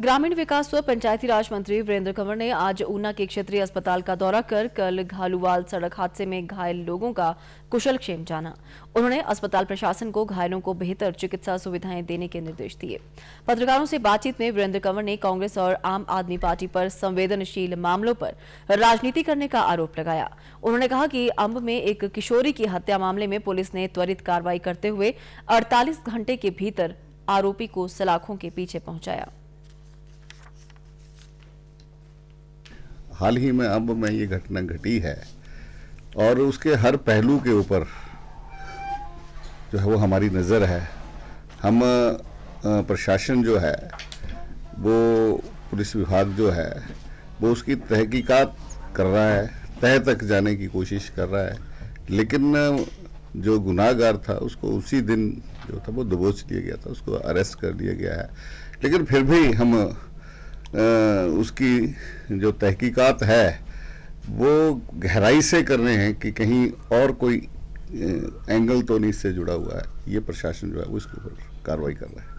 ग्रामीण विकास व पंचायती राज मंत्री वीरेंद्र कंवर ने आज ऊना के क्षेत्रीय अस्पताल का दौरा कर कल घालूवाल सड़क हादसे में घायल लोगों का कुशलक्षेम जाना उन्होंने अस्पताल प्रशासन को घायलों को बेहतर चिकित्सा सुविधाएं देने के निर्देश दिए पत्रकारों से बातचीत में वीरेंद्र कंवर ने कांग्रेस और आम आदमी पार्टी पर संवेदनशील मामलों पर राजनीति करने का आरोप लगाया उन्होंने कहा कि अंब में एक किशोरी की हत्या मामले में पुलिस ने त्वरित कार्रवाई करते हुए अड़तालीस घंटे के भीतर आरोपी को सलाखों के पीछे पहुंचाया हाल ही में अब में ये घटना घटी है और उसके हर पहलू के ऊपर जो है वो हमारी नज़र है हम प्रशासन जो है वो पुलिस विभाग जो है वो उसकी तहकीकात कर रहा है तह तक जाने की कोशिश कर रहा है लेकिन जो गुनाहगार था उसको उसी दिन जो था वो दबोच लिया गया था उसको अरेस्ट कर लिया गया है लेकिन फिर भी हम उसकी जो तहकीकात है वो गहराई से कर रहे हैं कि कहीं और कोई एंगल तो नहीं इससे जुड़ा हुआ है ये प्रशासन जो है उसके ऊपर कार्रवाई कर रहा है